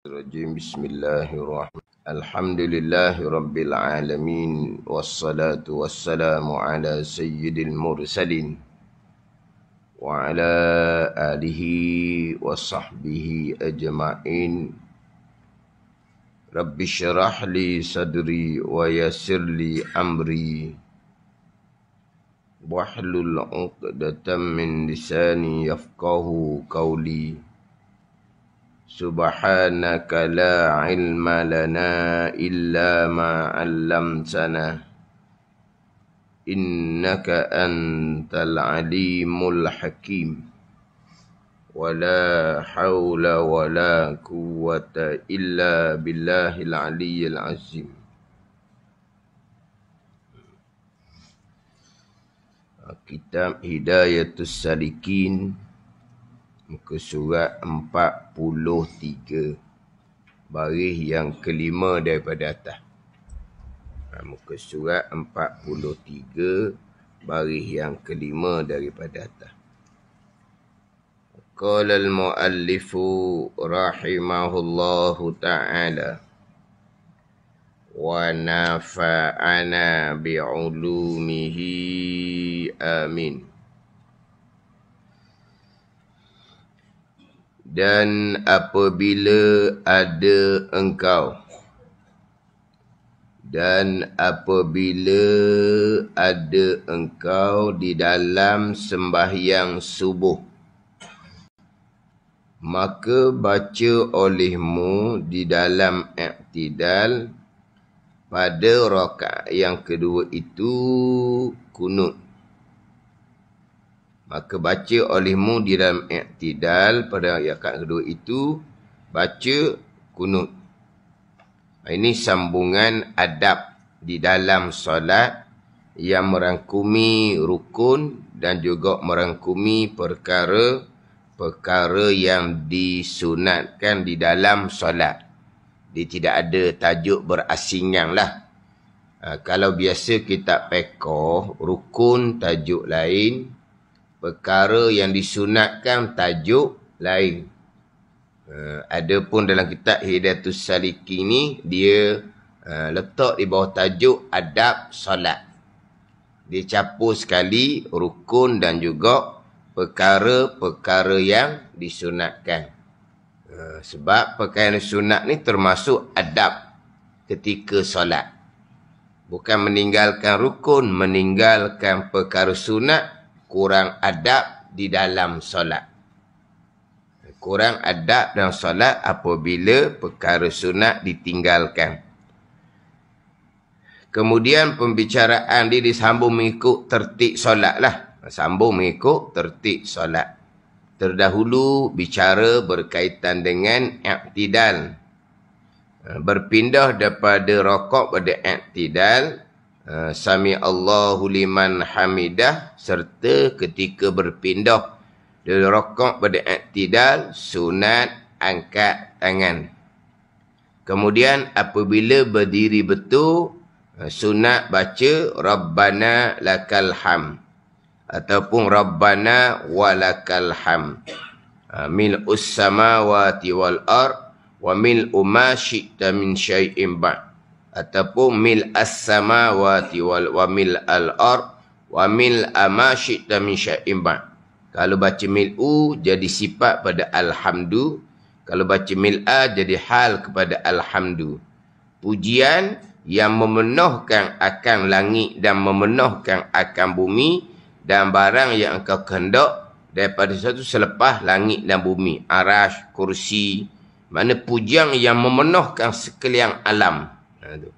الرجيم بسم الله الرحمن الحمد لله رب العالمين والصلاة والسلام على سيد المرسلين وعلى آله وصحبه أجمعين رب اشرح لي صدري ويسر لي أمري واحلل عقدة من لساني يفقه قولي Subhanaka la ilma lana illa ma 'allamtana innaka antal 'alimul hakim wala haula wala quwwata illa billahil 'aliyyil 'azim kitab hidayatus salikin Muka surat 43. Baris yang kelima daripada atas. Ha, muka surat 43. Baris yang kelima daripada atas. Qala al-muallifu rahimahullahu ta'ala wa nafa'ana bi'ulumihi amin dan apabila ada engkau dan apabila ada engkau di dalam sembahyang subuh maka baca olehmu di dalam iktidal pada rakaat yang kedua itu kunut Maka baca olehmu di dalam iktidal pada rakaat kedua itu. Baca kunut. Ini sambungan adab di dalam solat yang merangkumi rukun dan juga merangkumi perkara perkara yang disunatkan di dalam solat. Dia tidak ada tajuk berasingan lah. Ha, kalau biasa kita pekoh, rukun tajuk lain, perkara yang disunatkan tajuk lain. Uh, adapun dalam kitab Hidayatul Saliki ni dia uh, letak di bawah tajuk adab solat. Dia capur sekali rukun dan juga perkara-perkara yang disunatkan. Uh, sebab perkara yang disunat ni termasuk adab ketika solat. Bukan meninggalkan rukun, meninggalkan perkara sunat kurang adab di dalam solat. Kurang adab dalam solat apabila perkara sunat ditinggalkan. Kemudian pembicaraan dia disambung mengikut tertik solat lah. Sambung mengikut tertik solat. Terdahulu bicara berkaitan dengan iktidal. Berpindah daripada rokok pada iktidal. Eh, Sami Allahu liman hamidah serta ketika berpindah dari rokok pada aktidal sunat angkat tangan. Kemudian apabila berdiri betul eh, sunat baca Rabbana lakal ham ataupun Rabbana walakal ham. Eh, mil us samawati wal ar wa mil umashita min syai'in ba'd. Atapu mil as wati wal wa al-ard wa mil amashita min syai'in Kalau baca mil u jadi sifat pada alhamdu, kalau baca mil a jadi hal kepada alhamdu. Pujian yang memenuhkan akan langit dan memenuhkan akan bumi dan barang yang engkau kehendak daripada satu selepas langit dan bumi. Arash, kursi. Mana pujian yang memenuhkan sekalian alam tu.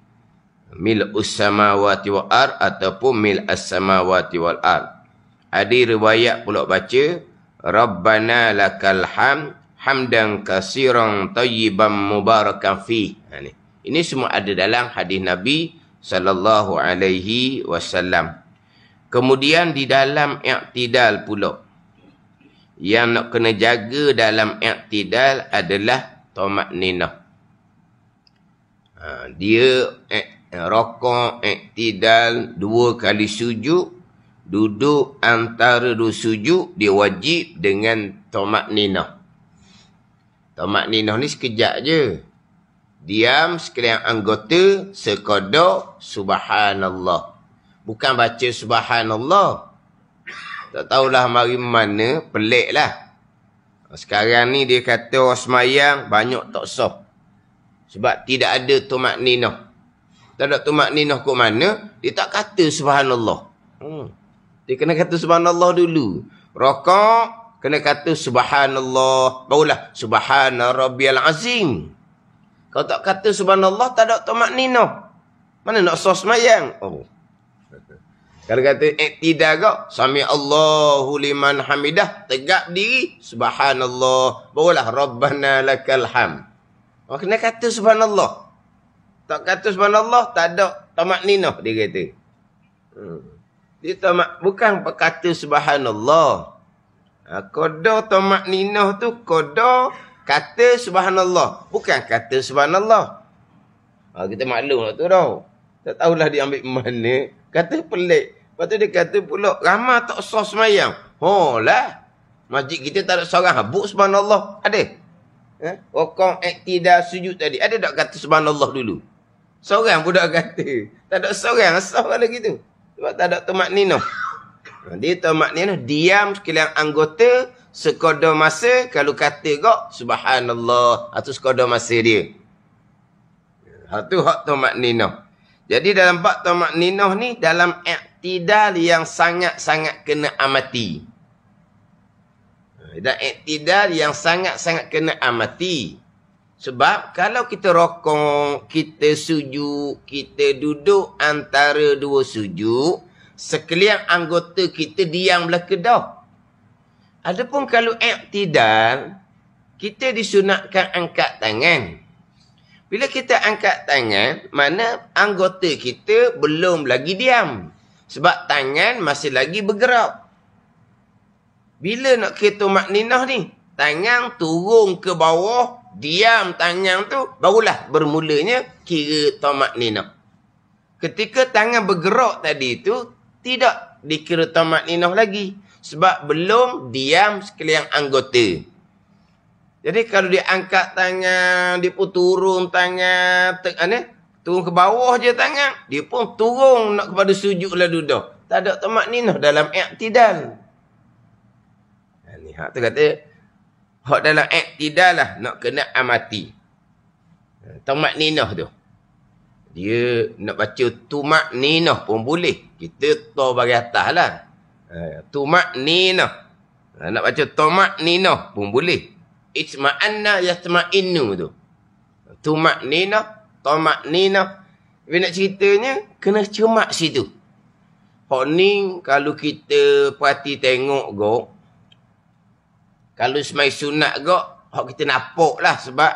Mil as-samawati wal ar ataupun mil as wal ar. Ada riwayat pula baca Rabbana lakal ham hamdan kasiran tayyiban mubarakan fi. Ha, Ini semua ada dalam hadis Nabi sallallahu alaihi wasallam. Kemudian di dalam i'tidal pula yang nak kena jaga dalam i'tidal adalah tomat ninah. Ha, dia eh, rokok, iktidal, dua kali sujud, duduk antara dua sujud, dia wajib dengan tomak ninah. Tomak ninah ni sekejap je. Diam sekalian anggota sekodok subhanallah. Bukan baca subhanallah. Tak tahulah mari mana, pelik lah. Sekarang ni dia kata orang banyak tak soft. Sebab tidak ada tumak ninah. Tak ada tumak ninah ke mana, dia tak kata subhanallah. Hmm. Dia kena kata subhanallah dulu. Rokok, kena kata subhanallah. Barulah, subhanarabbiyal azim. Kalau tak kata subhanallah, tak ada tumak ninah. Mana nak sos mayang? Oh. Kalau kata iktidar kau, sami Allahu liman hamidah, tegak diri, subhanallah. Barulah, rabbana lakal hamd. Orang kena kata subhanallah. Tak kata subhanallah, tak ada tamak ninah dia kata. Hmm. Dia tamak, bukan kata subhanallah. Ha, kodoh tamak ninah tu, kodoh kata subhanallah. Bukan kata subhanallah. Ha, kita maklum lah tu tau. Tak tahulah dia ambil mana. Kata pelik. Lepas tu dia kata pula, ramah tak sos semayang. Oh lah. Masjid kita tak ada seorang habuk subhanallah. Ada? Ada? Eh? Rokong iktidar sujud tadi. Ada tak kata subhanallah dulu? Seorang budak kata. Tak ada seorang. Asal kalau gitu. Sebab tak ada Tomat nino. Jadi ha, Tomat nino. Diam sekalian anggota. Sekodoh masa. Kalau kata kok. Subhanallah. Itu ha, sekodoh masa dia. Itu ha, hak Tomat nino. Jadi dalam bak Tomat nino ni. Dalam iktidar yang sangat-sangat kena Amati. Dan iktidal yang sangat-sangat kena amati. Sebab kalau kita rokok, kita sujud, kita duduk antara dua sujud, sekalian anggota kita diam belah kedah. Adapun kalau iktidal, kita disunatkan angkat tangan. Bila kita angkat tangan, mana anggota kita belum lagi diam. Sebab tangan masih lagi bergerak. Bila nak kira makninah ni? Tangan turun ke bawah. Diam tangan tu. Barulah bermulanya kira tomak ninah. Ketika tangan bergerak tadi tu. Tidak dikira tomak ninah lagi. Sebab belum diam sekalian anggota. Jadi kalau dia angkat tangan. Dia pun turun tangan. Tek, ane, turun ke bawah je tangan. Dia pun turun nak kepada sujud lah duduk. Tak ada tomak ninah dalam iktidal. Tidak. Ha, tu kata, hak dalam ek tidaklah nak kena amati. Ha, tumak ninah tu. Dia nak baca tumak ninah pun boleh. Kita tahu bagi atas lah. Ha, tumak ninah. Ha, nak baca tumak ninah pun boleh. Isma'anna yasma'innu tu. Tumak ninah, tumak ninah. Tapi nak ceritanya, kena cermat situ. Hak ni kalau kita perhati tengok kok, kalau semai sunat kot, hak kita napok lah sebab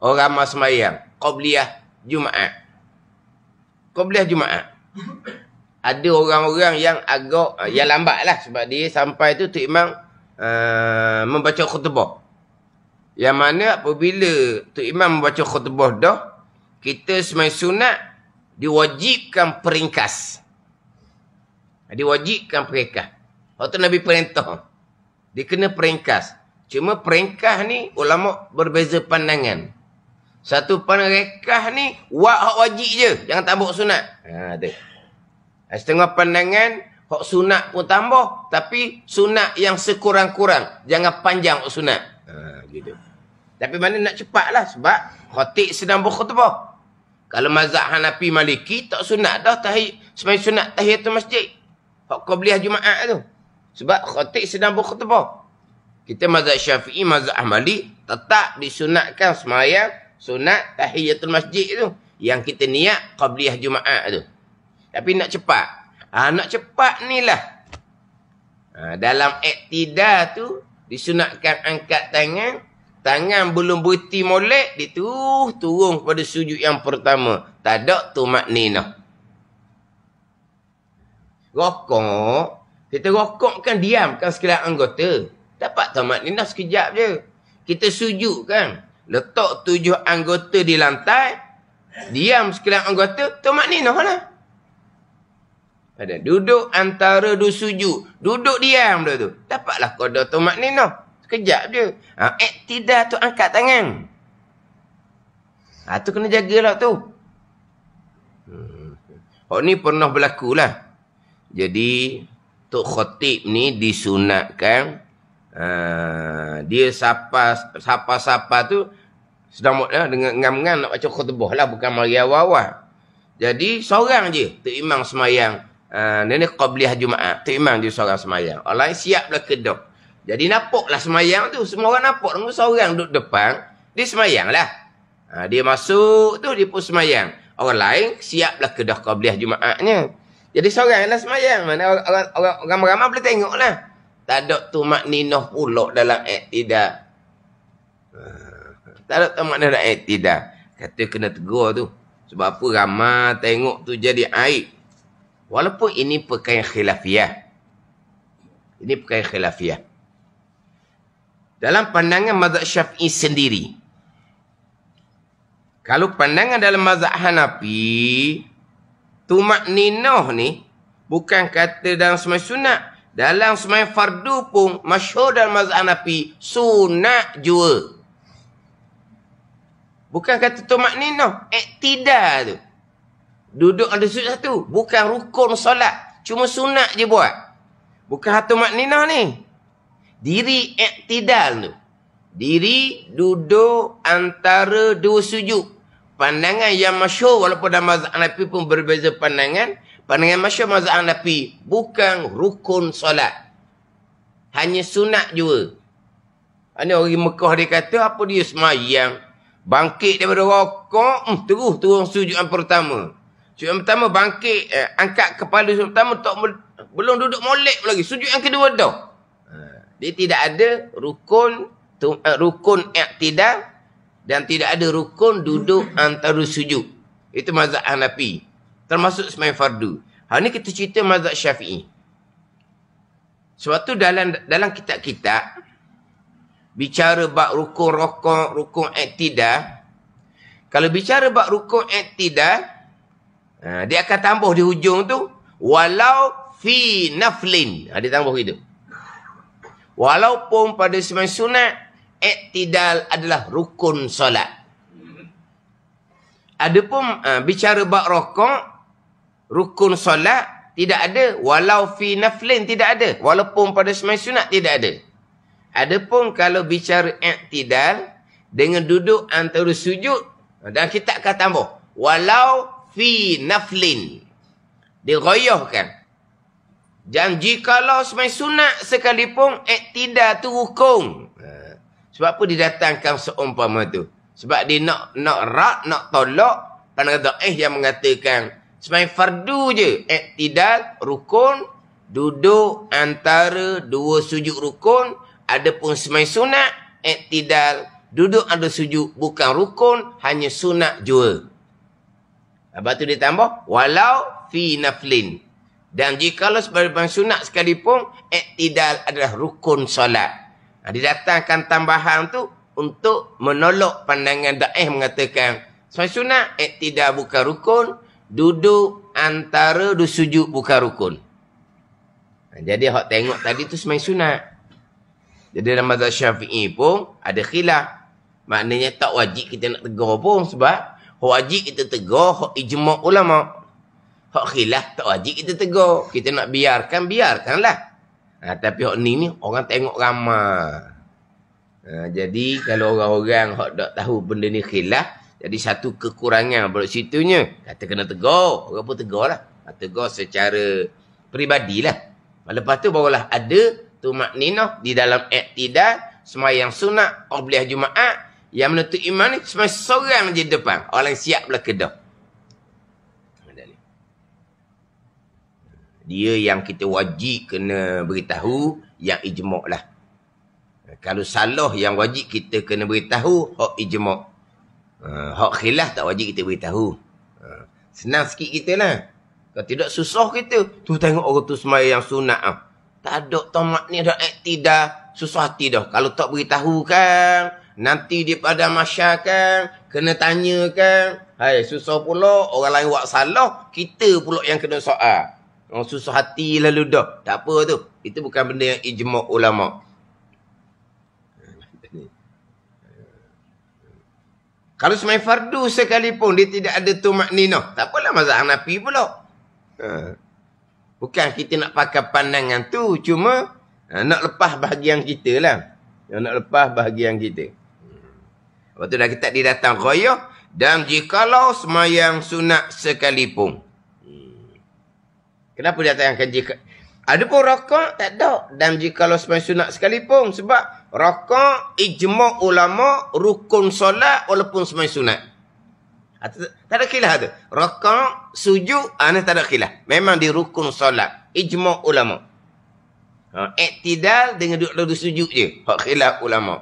orang ramah semayang. Qobliyah Jumaat. Qobliyah Jumaat. Ada orang-orang yang agak, uh, yang lambat lah sebab dia sampai tu Tok Imam uh, membaca khutbah. Yang mana apabila Tok Imam membaca khutbah dah, kita semai sunat diwajibkan peringkas. Diwajibkan peringkas. Waktu Nabi perintah, dia kena peringkas. Cuma peringkah ni ulama berbeza pandangan. Satu peringkah ni wak hak wajib je, jangan tambah sunat. Ha tu. Ha, setengah pandangan hak sunat pun tambah tapi sunat yang sekurang-kurang, jangan panjang hak sunat. Ha gitu. Tapi mana nak cepatlah sebab khatib sedang berkhutbah. Kalau mazhab Hanafi Maliki tak sunat dah tahi sembahyang sunat tahiyatul masjid. Hak qabliyah Jumaat tu. Sebab khatib sedang berkhutbah kita mazhab syafi'i, mazhab ahmadi, tetap disunatkan semayang sunat tahiyatul masjid tu. Yang kita niat qabliyah Jumaat tu. Tapi nak cepat. Ha, nak cepat ni lah. Ha, dalam iktidar tu, disunatkan angkat tangan. Tangan belum berhenti molek, dia tu, turun kepada sujud yang pertama. Tak ada tu maknina. Rokok. Kita rokok kan diam kan sekedar anggota. Dapat tamat ni sekejap je. Kita sujud kan. Letak tujuh anggota di lantai. Diam sekalian anggota. Tamat ni nak lah. Ada duduk antara dua sujud. Duduk diam dia tu. Dapatlah kodoh tamat ni nak. Sekejap je. Ha, eh, tidak tu angkat tangan. Ha, tu kena jagalah tu. Hmm. Oh ni pernah berlakulah. Jadi, Tok Khotib ni disunatkan Ah, dia sapa sapa sapa tu sedang ya, dengan ngam-ngam nak baca khutbah lah bukan mari awal-awal. Jadi seorang je tu imam semayang uh, nenek qabliyah Jumaat. Tu imam je seorang semayang. Orang lain siaplah kedok. Jadi napuklah semayang tu. Semua orang napuk. Lalu seorang duduk depan. Dia semayang lah. Ha, dia masuk tu dia pun semayang. Orang lain siaplah kedah kau beliah Jumaatnya. Jadi seorang lah semayang. Mana orang, orang, orang, ramai boleh tengok lah. Tak ada tu makninah pula dalam iktidak. Tak ada tu makninah dalam iktidak. Kata kena tegur tu. Sebab apa ramai tengok tu jadi air. Walaupun ini perkaya khilafiah. Ini perkaya khilafiah. Dalam pandangan mazhab syafi'i sendiri. Kalau pandangan dalam mazhab Hanafi. Tumak ninoh ni. Bukan kata dalam semua sunat. Dalam semayang fardu pun, masyur dan mazhab Hanafi, sunat jua. Bukan kata tu maknina, iktidar tu. Duduk ada sujud satu, bukan rukun solat, cuma sunat je buat. Bukan hatu maknina ni. Diri iktidar tu. Diri duduk antara dua sujud. Pandangan yang masyur walaupun dalam mazhab Hanafi pun berbeza pandangan, Pandangan masyarakat mazhab Hanafi bukan rukun solat. Hanya sunat juga. Ini orang Mekah dia kata apa dia semayang. Bangkit daripada rokok, hmm, terus turun sujud pertama. Sujud pertama bangkit, eh, angkat kepala sujud pertama, tak belum duduk molek lagi. Sujud kedua dah. Ha, dia tidak ada rukun tu, eh, rukun iktidal dan tidak ada rukun duduk antara sujud. Itu mazhab Hanafi termasuk sembahyang fardu. Hari ni kita cerita mazhab Syafi'i. Sebab tu dalam dalam kitab-kitab bicara bab rukun rokok, rukun iktidal kalau bicara bab rukun iktidal ha, dia akan tambah di hujung tu walau fi naflin. Ha, dia tambah gitu. Walaupun pada sembahyang sunat iktidal adalah rukun solat. Adapun uh, bicara bak rokok rukun solat tidak ada walau fi naflin tidak ada walaupun pada semai sunat tidak ada adapun kalau bicara i'tidal dengan duduk antara sujud dan kita akan tambah walau fi naflin digoyahkan dan jikalau semai sunat sekalipun i'tidal tu hukum ha. sebab apa didatangkan seumpama tu sebab dia nak nak rak nak tolak kan kata eh yang mengatakan Sembahan fardu je. Iktidal, rukun, duduk antara dua sujud rukun. Ada pun sembahan sunat, iktidal, duduk antara sujud bukan rukun, hanya sunat jua. Lepas tu dia tambah, walau fi naflin. Dan jika lo sebagai sunat sekalipun, iktidal adalah rukun solat. Nah, ha, datangkan tambahan tu untuk menolak pandangan da'ih mengatakan, sebagai sunat, iktidal bukan rukun, duduk antara du sujud buka rukun. Ha, jadi hak tengok tadi tu semai sunat. Jadi dalam mazhab Syafi'i pun ada khilaf. Maknanya tak wajib kita nak tegur pun sebab hak wajib kita tegur hak ijma' ulama. Hak khilaf tak wajib kita tegur. Kita nak biarkan biarkanlah. Ha, tapi hak ni ni orang tengok ramah. Ha, jadi kalau orang-orang hak tak tahu benda ni khilaf jadi satu kekurangan buruk situnya. Kata kena tegur. Orang pun tegur lah. Ha, tegur secara peribadilah. Lepas tu barulah ada tu makninah di dalam iktidar semayang sunat obliah jumaat yang menutup iman ni semayang seorang je depan. Orang siap pula kedah. Dia yang kita wajib kena beritahu yang ijmuk lah. Kalau salah yang wajib kita kena beritahu oh ijmuk. Eh, hak khilaf tak wajib kita beritahu. Eh, senang sikit kita lah. Kalau tidak susah kita. Tu tengok orang tu semayang sunat ah. Tak ada tomat ni dah aktidah. Susah hati dah. Kalau tak beritahu kan. Nanti dia pada masyarakat. Kena tanya kan. Hai, susah pula. Orang lain buat salah. Kita pula yang kena soal. Oh, susah hati lalu dah. Tak apa tu. Itu bukan benda yang ijma' ulama'. Kalau semai fardu sekalipun dia tidak ada tu makninah. Tak apalah mazhab Hanafi pula. Ha. Bukan kita nak pakai pandangan tu. Cuma ha, nak lepas bahagian kita lah. Yang Nak lepas bahagian kita. Lepas dah kita dia datang khoyah. Dan jikalau semayang sunat sekalipun. Hmm. Kenapa dia datangkan jika, ada pun rokok, tak ada. Dan jika kalau sepanjang sunat sekalipun. Sebab rokok, ijma' ulama, rukun solat walaupun sepanjang sunat. Ha, tak ada khilaf tu. Rokok, sujud, ini ha, tak ada khilaf. Memang di rukun solat. Ijma' ulama. Ha, Iktidal dengan duduk lalu sujud je. Hak khilaf ulama.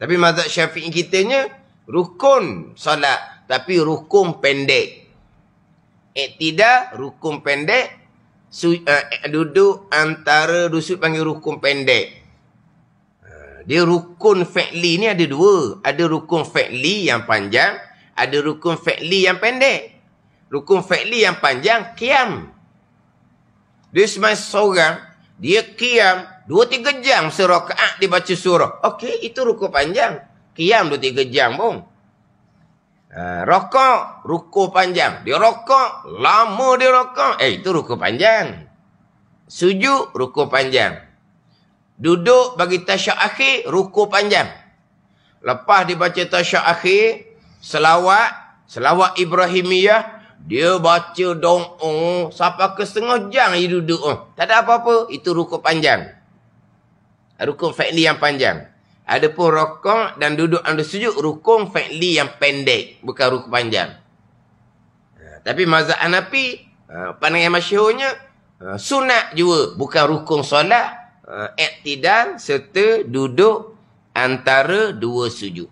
Tapi mazhab syafi'i kitanya, rukun solat. Tapi rukun pendek. Iktidal, rukun pendek su, uh, duduk antara rusuk panggil rukun pendek. Eh, dia rukun fa'li ni ada dua. Ada rukun fa'li yang panjang. Ada rukun fa'li yang pendek. Rukun fa'li yang panjang, kiam. Dia semasa seorang, dia kiam dua tiga jam serokat dia baca surah. Okey, itu rukun panjang. Kiam dua tiga jam pun. Eh, rokok, ruku panjang. Dia rokok, lama dia rokok. Eh, itu ruku panjang. Sujud, ruku panjang. Duduk bagi tasyak akhir, ruku panjang. Lepas dibaca tasyak akhir, selawat, selawat Ibrahimiyah, dia baca doa oh, sampai ke setengah jam dia duduk. Oh. Tak ada apa-apa, itu ruku panjang. Ruku fa'li yang panjang. Ada Adapun rokok dan duduk ambil sujud rukun fa'li yang pendek bukan rukun panjang. Ha, tapi mazhab Hanafi ha, pandangan masyhurnya ha, sunat juga bukan rukun solat i'tidal serta duduk antara dua sujud.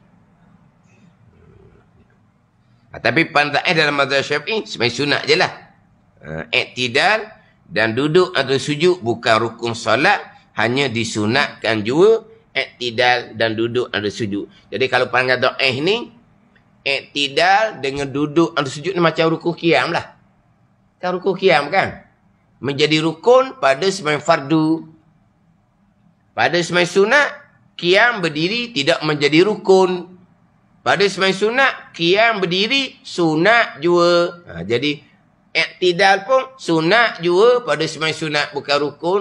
tapi pandangan eh, dalam mazhab Syafi'i sebenarnya sunat je jelah. i'tidal dan duduk atau sujud bukan rukun solat hanya disunatkan juga iktidal dan duduk dan sujud. Jadi kalau panggil eh ni, iktidal dengan duduk dan sujud ni macam rukuh kiam lah. Kan rukuh kiam kan? Menjadi rukun pada semai fardu. Pada semai sunat, kiam berdiri tidak menjadi rukun. Pada semai sunat, kiam berdiri sunat jua. Ha, jadi, iktidal pun sunat jua pada semai sunat bukan rukun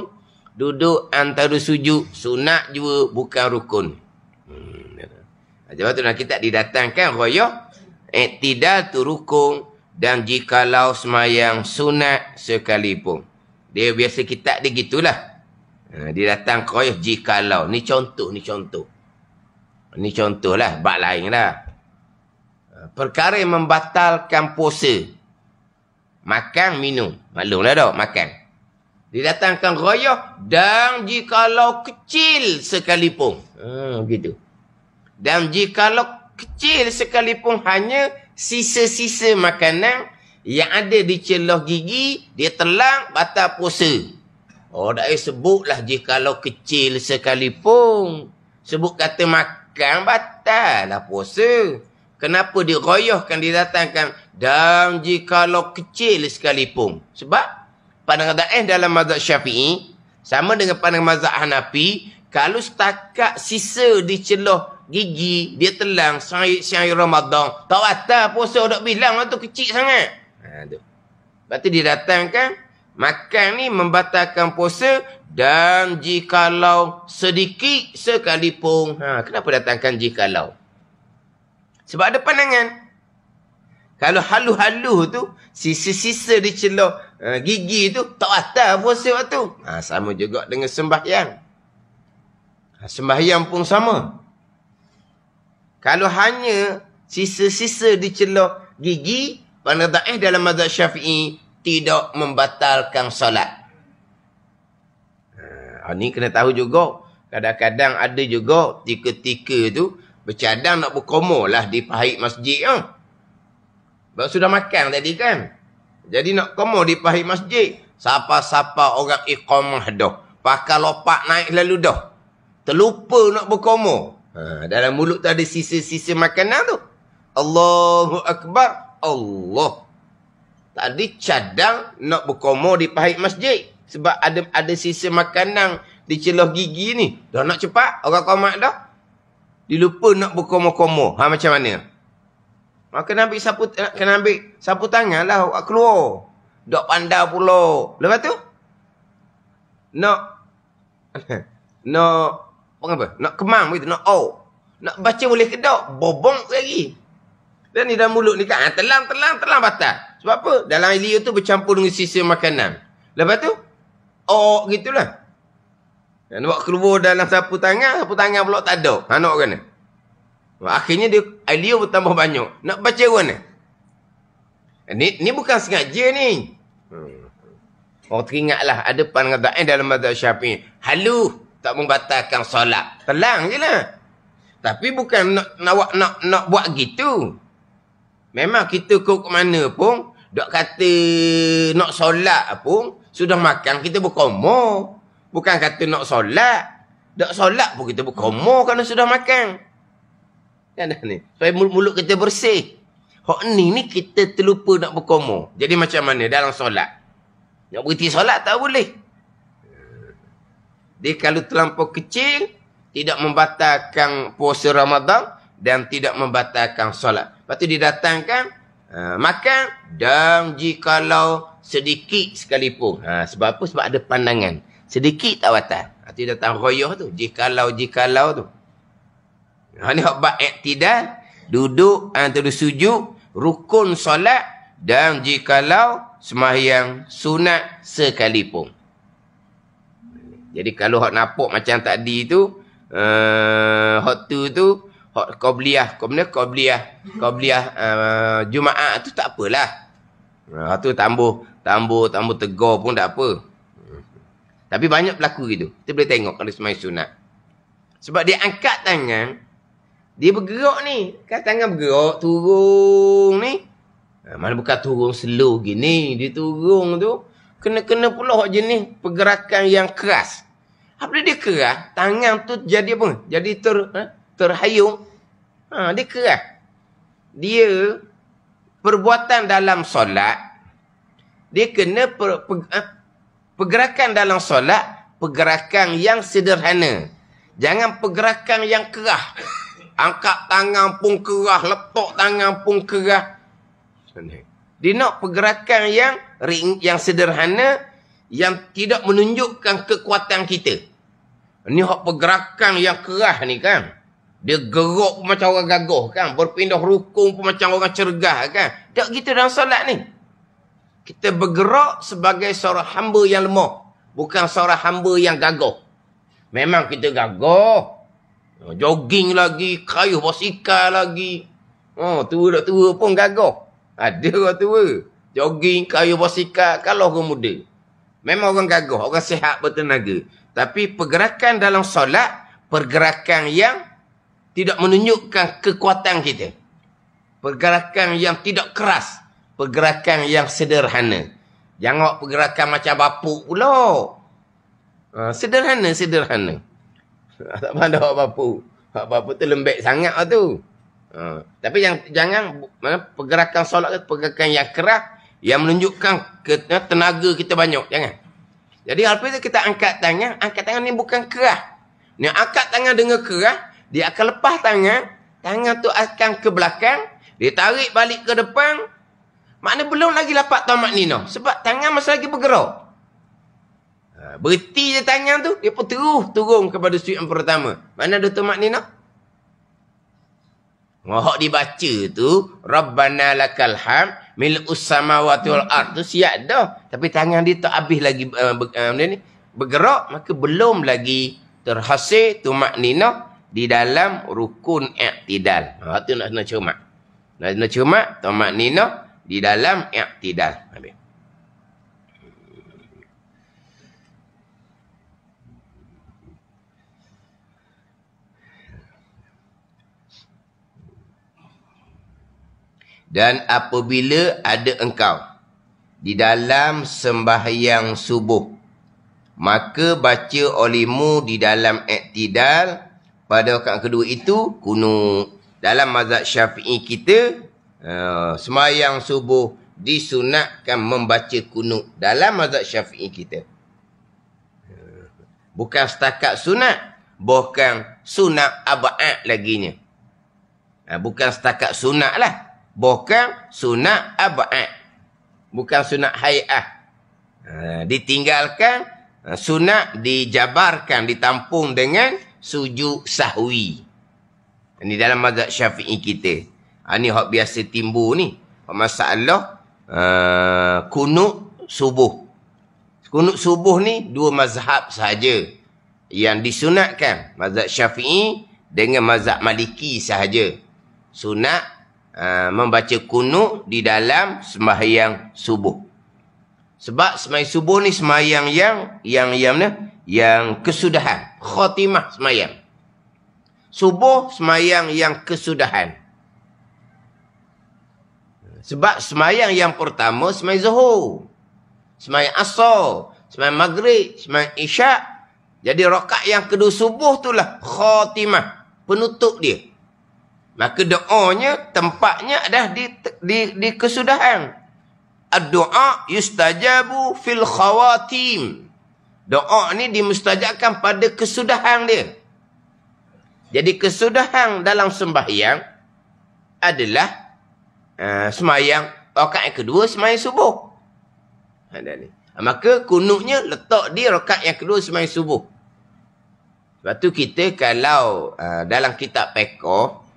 duduk antara sujud sunat juga bukan rukun. Hmm. Sebab ya. tu nak kita didatangkan royo iktidal tu rukun dan jikalau semayang sunat sekalipun. Dia biasa kita dia gitulah. Ha, dia datang royo jikalau. Ni contoh, ni contoh. Ni contohlah, bak lain lah. Ha, perkara membatalkan puasa. Makan, minum. Maklumlah dok, makan. Didatangkan royah dan jikalau kecil sekalipun. Hmm, gitu. Dan jikalau kecil sekalipun hanya sisa-sisa makanan yang ada di celah gigi, dia telang batal puasa. Oh, dah sebutlah jikalau kecil sekalipun. Sebut kata makan batal lah puasa. Kenapa diroyohkan, didatangkan dan jikalau kecil sekalipun? Sebab pandangan daif eh, dalam mazhab syafi'i sama dengan pandangan mazhab hanafi kalau setakat sisa di celah gigi dia telang sehari-hari Ramadan tak batal puasa dok bilang waktu lah kecil sangat ha tu berarti dia datang kan makan ni membatalkan puasa dan jikalau sedikit sekalipun ha kenapa datangkan jikalau sebab ada pandangan kalau halu-halu tu, sisa-sisa di celok uh, eh, gigi tu, tak atas puasa waktu. Ha, sama juga dengan sembahyang. Ha, sembahyang pun sama. Kalau hanya sisa-sisa di celok gigi, panadaih eh dalam mazhab syafi'i tidak membatalkan solat. Ha, ini ha, kena tahu juga. Kadang-kadang ada juga tika-tika tu, bercadang nak berkomor di pahit masjid. Ha? Sebab sudah makan tadi kan. Jadi nak komo di pahit masjid. Sapa-sapa orang ikhomah dah. Pakai lopak naik lalu dah. Terlupa nak berkomo. Ha, dalam mulut tadi sisa-sisa makanan tu. Allahu Akbar. Allah. Tadi cadang nak berkomo di pahit masjid. Sebab ada ada sisa makanan di celah gigi ni. Dah nak cepat orang komak dah. Dilupa nak berkomo-komo. Ha, macam mana? Maka nak ambil sapu eh, kena ambil sapu tanganlah awak keluar. Dok pandai pula. Lepas tu? Nak nak apa apa? Nak kemang begitu, nak au. Nak baca boleh ke dak? Bobong lagi. Dan ni dalam mulut ni kan ah, telang telang telang batal. Sebab apa? Dalam ilio tu bercampur dengan sisa makanan. Lepas tu? Oh gitulah. Dan buat keluar dalam sapu tangan, sapu tangan pula tak ada. Ha nak kena. Akhirnya dia idea bertambah banyak. Nak baca mana? Ni, ni bukan sengaja ni. Hmm. Orang teringatlah ada pandangan eh, dalam mazhab syafi'i. Halu tak membatalkan solat. Telang je lah. Tapi bukan nak, nak, nak, nak buat gitu. Memang kita ke mana pun. Dok kata nak solat pun. Sudah makan kita berkomo. Bukan kata nak solat. Dok solat pun kita berkomo kalau sudah makan. Kan ni? Supaya mulut kita bersih. Hak ni ni kita terlupa nak berkomo. Jadi macam mana dalam solat? Nak berhenti solat tak boleh. Dia kalau terlampau kecil, tidak membatalkan puasa Ramadan dan tidak membatalkan solat. Lepas tu didatangkan uh, ah, makan dan jikalau sedikit sekalipun. Ha, sebab apa? Sebab ada pandangan. Sedikit tak batal. Nanti ah, datang royoh tu. Jikalau, jikalau tu. Ini bab iktidal. Duduk antara ah, sujud. Rukun solat. Dan jikalau semahyang sunat sekalipun. Jadi kalau hak nampak macam tadi tu. Uh, eh, hak tu tu. Hak kobliyah. Kau mana kobliyah. Kobliyah uh, Jumaat tu tak apalah. Eh, hak uh, tu tambuh. Tambuh, tambuh tegur pun tak apa. Tapi banyak pelaku gitu. Kita boleh tengok kalau semai sunat. Sebab dia angkat tangan, dia bergerak ni. Kan tangan bergerak, turun ni. Ha, mana bukan turun slow gini. Dia turun tu. Kena-kena pula jenis pergerakan yang keras. Apabila dia keras, tangan tu jadi apa? Jadi ter, ha? terhayung. Ha, dia keras. Dia perbuatan dalam solat. Dia kena per, per, ha? pergerakan dalam solat. Pergerakan yang sederhana. Jangan pergerakan yang keras angkat tangan pun kerah, letak tangan pun kerah. Dia nak pergerakan yang ring, yang sederhana, yang tidak menunjukkan kekuatan kita. Ini hak pergerakan yang kerah ni kan. Dia gerok pun macam orang gagah kan. Berpindah rukun pun macam orang cergah kan. Tak kita dalam solat ni. Kita bergerak sebagai seorang hamba yang lemah. Bukan seorang hamba yang gagah. Memang kita gagah. Oh, jogging lagi, kayuh basikal lagi. Oh, tua tak tua pun gagah. Ada orang tua. Jogging, kayuh basikal, kalau orang muda. Memang orang gagah, orang sihat bertenaga. Tapi pergerakan dalam solat, pergerakan yang tidak menunjukkan kekuatan kita. Pergerakan yang tidak keras. Pergerakan yang sederhana. Jangan pergerakan macam bapuk pula. Uh, sederhana, sederhana. tak pandai buat apa-apa. Buat apa-apa tu lembek sangat lah tu. Ha. Tapi yang jangan mana pergerakan solat tu pergerakan yang keras yang menunjukkan ke, ya, tenaga kita banyak. Jangan. Jadi hal itu kita angkat tangan, angkat tangan ni bukan keras. Ni angkat tangan dengan keras, dia akan lepas tangan, tangan tu akan ke belakang, dia tarik balik ke depan. Maknanya belum lagi lapak tamat ni no. Sebab tangan masih lagi bergerak. Berhenti je tangan tu, dia pun terus turun kepada suit yang pertama. Mana Dr. Mak Nina? Mohok dibaca tu, Rabbana lakal ham, mil usamawati wal ard tu siap dah. Tapi tangan dia tak habis lagi uh, ber, uh, ni. Bergerak, maka belum lagi terhasil tu Mak Nina di dalam rukun iktidal. Ha, tu nak kena cermat. Nak kena cermat, tu Mak Nina di dalam iktidal. Habis. Dan apabila ada engkau di dalam sembahyang subuh, maka baca olehmu di dalam iktidal pada waktu kedua itu kunu Dalam mazhab syafi'i kita, uh, sembahyang subuh disunatkan membaca kunu dalam mazhab syafi'i kita. Bukan setakat sunat, bukan sunat aba'at laginya. Eh, bukan setakat sunat lah bukan sunat ab'ad bukan sunat hai'ah ha, ditinggalkan ha, sunat dijabarkan ditampung dengan sujud sahwi ini dalam mazhab syafi'i kita ini ha, hak biasa timbu ni masalah uh, kunuk subuh kunuk subuh ni dua mazhab saja yang disunatkan mazhab syafi'i dengan mazhab maliki sahaja sunat Ah, membaca kuno di dalam sembahyang subuh. Sebab sembahyang subuh ni sembahyang yang yang yang ni yang kesudahan, Khotimah sembahyang. Subuh sembahyang yang kesudahan. Sebab sembahyang yang pertama sembahyang Zuhur. Sembahyang Asar, sembahyang Maghrib, sembahyang Isyak. Jadi rakaat yang kedua subuh itulah khatimah, penutup dia. Maka lah, doanya tempatnya dah di, di, di kesudahan. Ad-doa yustajabu fil khawatim. Doa ni dimustajabkan pada kesudahan dia. Jadi kesudahan dalam sembahyang adalah uh, semayang. Rokat yang kedua semayang subuh. Ada ha, ni. Ha, maka kunuknya letak di rokat yang kedua semayang subuh. Sebab tu kita kalau uh, dalam kitab pekoh,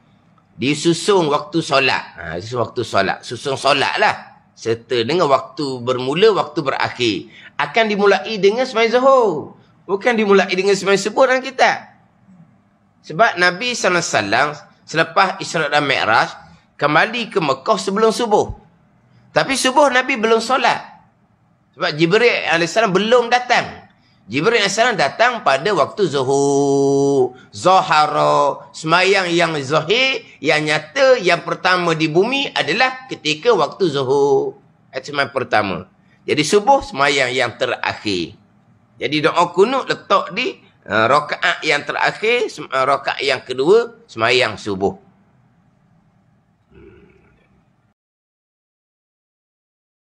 Disusung waktu solat. Ha, disusung waktu solat. Susung solat lah. Serta dengan waktu bermula, waktu berakhir. Akan dimulai dengan semai zuhur. Bukan dimulai dengan semai subuh dalam kita. Sebab Nabi SAW selepas Isra dan Mi'raj kembali ke Mekah sebelum subuh. Tapi subuh Nabi belum solat. Sebab Jibril AS belum datang. Jibril AS datang pada waktu zuhur. Zahara. Semayang yang zahir, yang nyata, yang pertama di bumi adalah ketika waktu zuhur. Itu semayang pertama. Jadi subuh semayang yang terakhir. Jadi doa kuno letak di uh, rokaat yang terakhir, uh, rokaat yang kedua, semayang subuh.